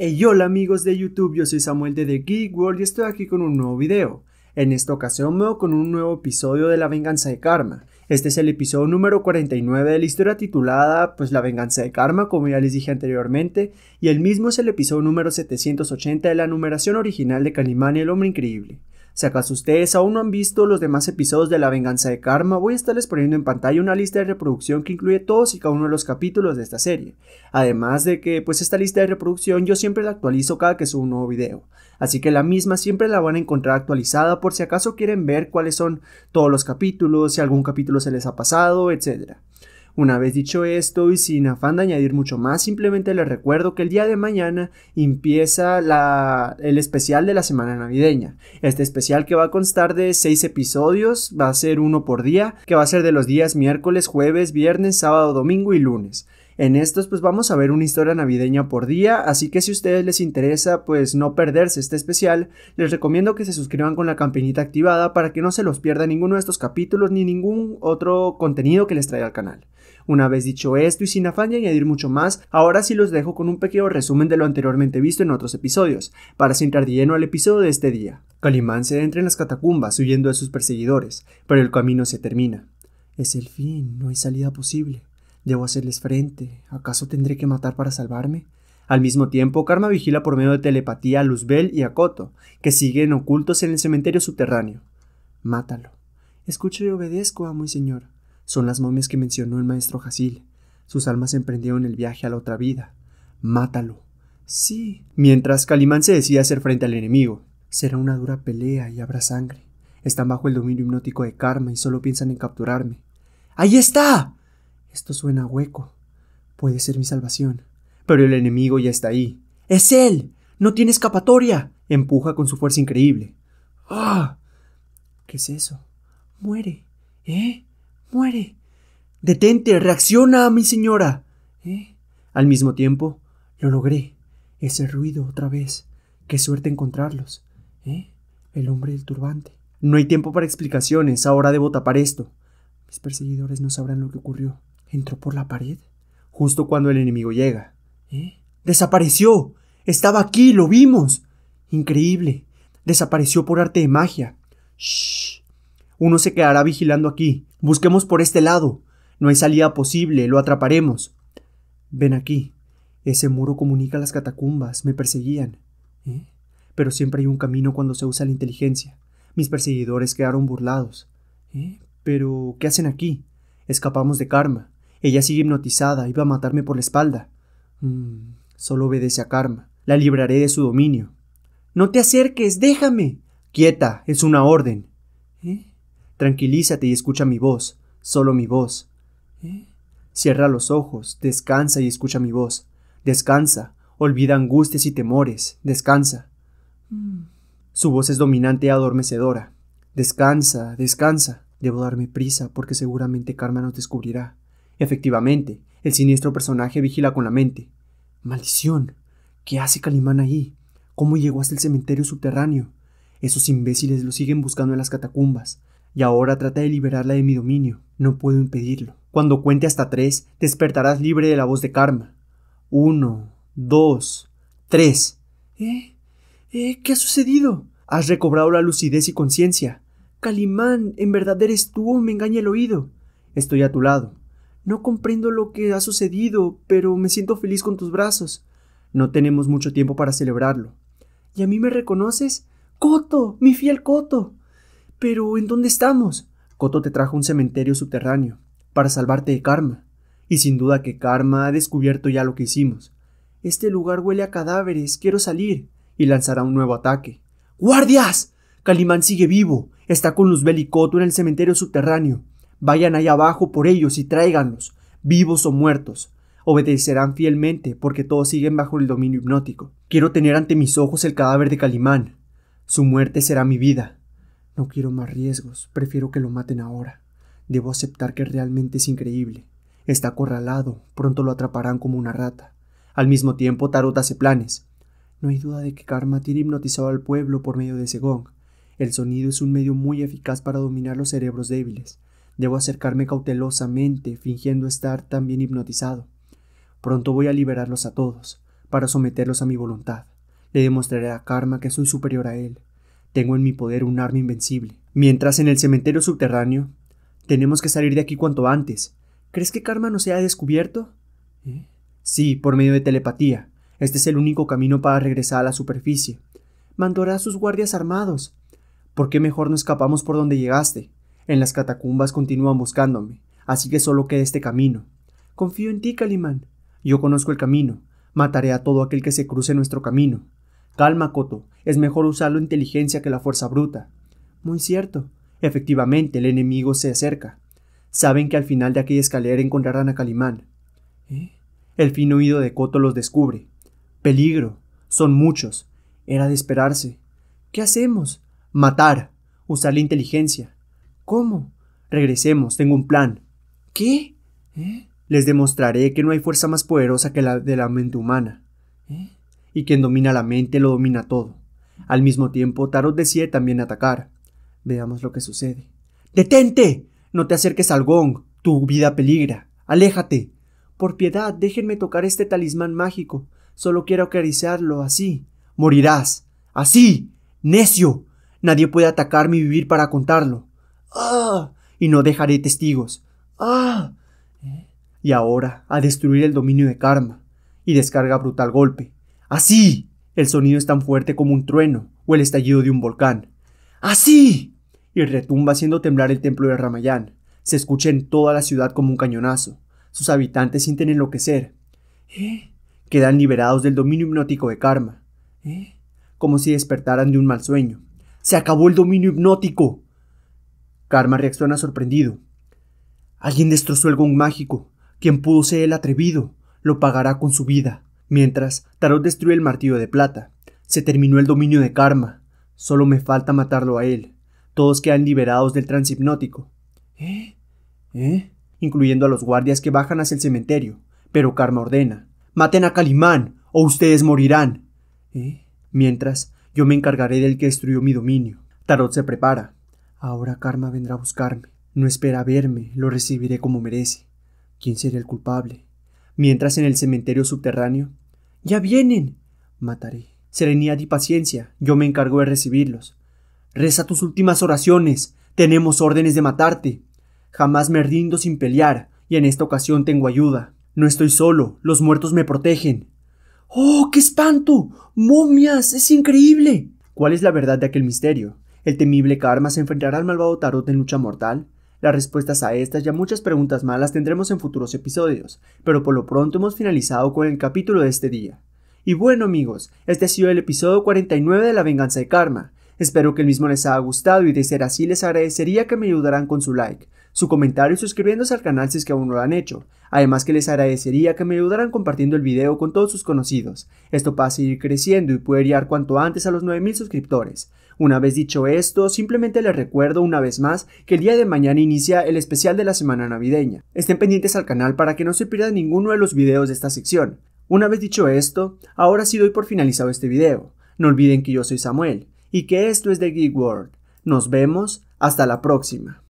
Hey, hola amigos de YouTube, yo soy Samuel de The Geek World y estoy aquí con un nuevo video. En esta ocasión voy con un nuevo episodio de La Venganza de Karma. Este es el episodio número 49 de la historia titulada pues La Venganza de Karma, como ya les dije anteriormente, y el mismo es el episodio número 780 de la numeración original de Calimán el Hombre Increíble. Si acaso ustedes aún no han visto los demás episodios de La Venganza de Karma, voy a estarles poniendo en pantalla una lista de reproducción que incluye todos y cada uno de los capítulos de esta serie. Además de que, pues esta lista de reproducción yo siempre la actualizo cada que subo un nuevo video, así que la misma siempre la van a encontrar actualizada por si acaso quieren ver cuáles son todos los capítulos, si algún capítulo se les ha pasado, etcétera. Una vez dicho esto y sin afán de añadir mucho más, simplemente les recuerdo que el día de mañana empieza el especial de la semana navideña. Este especial que va a constar de 6 episodios, va a ser uno por día, que va a ser de los días miércoles, jueves, viernes, sábado, domingo y lunes. En estos pues vamos a ver una historia navideña por día, así que si a ustedes les interesa pues no perderse este especial, les recomiendo que se suscriban con la campanita activada para que no se los pierda ninguno de estos capítulos ni ningún otro contenido que les traiga al canal. Una vez dicho esto y sin afán de añadir mucho más, ahora sí los dejo con un pequeño resumen de lo anteriormente visto en otros episodios, para centrar de lleno al episodio de este día. Calimán se entra en las catacumbas huyendo de sus perseguidores, pero el camino se termina. Es el fin, no hay salida posible. Debo hacerles frente. ¿Acaso tendré que matar para salvarme? Al mismo tiempo, Karma vigila por medio de telepatía a Luzbel y a Koto, que siguen ocultos en el cementerio subterráneo. Mátalo. Escucho y obedezco, amo y señor son las momias que mencionó el maestro Jacil. Sus almas emprendieron el viaje a la otra vida. Mátalo. Sí. Mientras Calimán se decide hacer frente al enemigo. Será una dura pelea y habrá sangre. Están bajo el dominio hipnótico de Karma y solo piensan en capturarme. ¡Ahí está! Esto suena hueco. Puede ser mi salvación. Pero el enemigo ya está ahí. ¡Es él! ¡No tiene escapatoria! Empuja con su fuerza increíble. ¡Ah! ¿Qué es eso? Muere. ¿Eh? Muere. Detente, reacciona, mi señora. ¿Eh? Al mismo tiempo, lo logré. Ese ruido otra vez. Qué suerte encontrarlos. ¿Eh? El hombre del turbante. No hay tiempo para explicaciones. Ahora debo tapar esto. Mis perseguidores no sabrán lo que ocurrió. Entró por la pared. Justo cuando el enemigo llega. ¿Eh? Desapareció. Estaba aquí, lo vimos. Increíble. Desapareció por arte de magia. Shh. Uno se quedará vigilando aquí. Busquemos por este lado. No hay salida posible, lo atraparemos. Ven aquí. Ese muro comunica las catacumbas. Me perseguían. ¿Eh? Pero siempre hay un camino cuando se usa la inteligencia. Mis perseguidores quedaron burlados. ¿Eh? Pero, ¿qué hacen aquí? Escapamos de Karma. Ella sigue hipnotizada, iba a matarme por la espalda. Mm, solo obedece a Karma. La libraré de su dominio. No te acerques, déjame. Quieta, es una orden. Tranquilízate y escucha mi voz, solo mi voz. Cierra los ojos, descansa y escucha mi voz. Descansa, olvida angustias y temores, descansa. Su voz es dominante y adormecedora. Descansa, descansa. Debo darme prisa porque seguramente Karma nos descubrirá. Efectivamente, el siniestro personaje vigila con la mente. Maldición. ¿Qué hace Calimán ahí? ¿Cómo llegó hasta el cementerio subterráneo? Esos imbéciles lo siguen buscando en las catacumbas y ahora trata de liberarla de mi dominio. No puedo impedirlo. Cuando cuente hasta tres, despertarás libre de la voz de Karma. Uno, dos, tres. ¿Eh? ¿Eh? ¿Qué ha sucedido? Has recobrado la lucidez y conciencia. Calimán, ¿en verdad eres tú me engaña el oído? Estoy a tu lado. No comprendo lo que ha sucedido, pero me siento feliz con tus brazos. No tenemos mucho tiempo para celebrarlo. ¿Y a mí me reconoces? Coto, mi fiel Coto. Pero ¿en dónde estamos? Coto te trajo un cementerio subterráneo, para salvarte de Karma. Y sin duda que Karma ha descubierto ya lo que hicimos. Este lugar huele a cadáveres, quiero salir. Y lanzará un nuevo ataque. ¡Guardias! Kalimán sigue vivo. Está con Luzbel y en el cementerio subterráneo. Vayan allá abajo por ellos y tráiganlos, vivos o muertos. Obedecerán fielmente, porque todos siguen bajo el dominio hipnótico. Quiero tener ante mis ojos el cadáver de Kalimán. Su muerte será mi vida. No quiero más riesgos, prefiero que lo maten ahora. Debo aceptar que realmente es increíble. Está acorralado, pronto lo atraparán como una rata. Al mismo tiempo, Tarot hace planes. No hay duda de que karma tiene hipnotizado al pueblo por medio de ese gong. El sonido es un medio muy eficaz para dominar los cerebros débiles. Debo acercarme cautelosamente, fingiendo estar también hipnotizado. Pronto voy a liberarlos a todos, para someterlos a mi voluntad. Le demostraré a Karma que soy superior a él, tengo en mi poder un arma invencible. Mientras en el cementerio subterráneo, tenemos que salir de aquí cuanto antes. ¿Crees que Karma se haya descubierto? ¿Eh? Sí, por medio de telepatía. Este es el único camino para regresar a la superficie. Mandará a sus guardias armados. ¿Por qué mejor no escapamos por donde llegaste? En las catacumbas continúan buscándome, así que solo queda este camino. Confío en ti, Calimán. Yo conozco el camino. Mataré a todo aquel que se cruce nuestro camino. Calma, Coto. Es mejor usar la inteligencia que la fuerza bruta. Muy cierto. Efectivamente, el enemigo se acerca. Saben que al final de aquella escalera encontrarán a Calimán. ¿Eh? El fino oído de Coto los descubre. Peligro. Son muchos. Era de esperarse. ¿Qué hacemos? Matar. Usar la inteligencia. ¿Cómo? Regresemos. Tengo un plan. ¿Qué? ¿Eh? Les demostraré que no hay fuerza más poderosa que la de la mente humana. ¿Eh? y quien domina la mente lo domina todo. Al mismo tiempo, Tarot decide también atacar. Veamos lo que sucede. ¡Detente! No te acerques al gong. Tu vida peligra. Aléjate. Por piedad, déjenme tocar este talismán mágico. Solo quiero acariciarlo así. Morirás. Así. Necio. Nadie puede atacar mi vivir para contarlo. ¡Ah! Y no dejaré testigos. ¡Ah! Y ahora, a destruir el dominio de karma. Y descarga brutal golpe. Así, el sonido es tan fuerte como un trueno o el estallido de un volcán. Así, y retumba haciendo temblar el templo de Ramayán. Se escucha en toda la ciudad como un cañonazo. Sus habitantes sienten enloquecer. ¿Eh? Quedan liberados del dominio hipnótico de karma. ¿Eh? Como si despertaran de un mal sueño. ¡Se acabó el dominio hipnótico! Karma reacciona sorprendido. Alguien destrozó el gong mágico. Quien pudo ser el atrevido, lo pagará con su vida. Mientras, Tarot destruye el martillo de plata. Se terminó el dominio de Karma. Solo me falta matarlo a él. Todos quedan liberados del transhipnótico. ¿Eh? ¿Eh? Incluyendo a los guardias que bajan hacia el cementerio. Pero Karma ordena. Maten a Calimán, o ustedes morirán. ¿Eh? Mientras, yo me encargaré del que destruyó mi dominio. Tarot se prepara. Ahora Karma vendrá a buscarme. No espera verme, lo recibiré como merece. ¿Quién será el culpable? Mientras en el cementerio subterráneo. ¡Ya vienen! Mataré. Serenidad y paciencia, yo me encargo de recibirlos. Reza tus últimas oraciones. Tenemos órdenes de matarte. Jamás me rindo sin pelear, y en esta ocasión tengo ayuda. No estoy solo, los muertos me protegen. ¡Oh, qué espanto! ¡Momias! ¡Es increíble! ¿Cuál es la verdad de aquel misterio? ¿El temible Karma se enfrentará al malvado Tarot en lucha mortal? Las respuestas a estas y a muchas preguntas más las tendremos en futuros episodios, pero por lo pronto hemos finalizado con el capítulo de este día. Y bueno amigos, este ha sido el episodio 49 de La Venganza de Karma. Espero que el mismo les haya gustado y de ser así les agradecería que me ayudaran con su like su comentario y suscribiéndose al canal si es que aún no lo han hecho. Además que les agradecería que me ayudaran compartiendo el video con todos sus conocidos. Esto para seguir creciendo y poder llegar cuanto antes a los 9000 suscriptores. Una vez dicho esto, simplemente les recuerdo una vez más que el día de mañana inicia el especial de la semana navideña. Estén pendientes al canal para que no se pierdan ninguno de los videos de esta sección. Una vez dicho esto, ahora sí doy por finalizado este video. No olviden que yo soy Samuel y que esto es The Geek World. Nos vemos, hasta la próxima.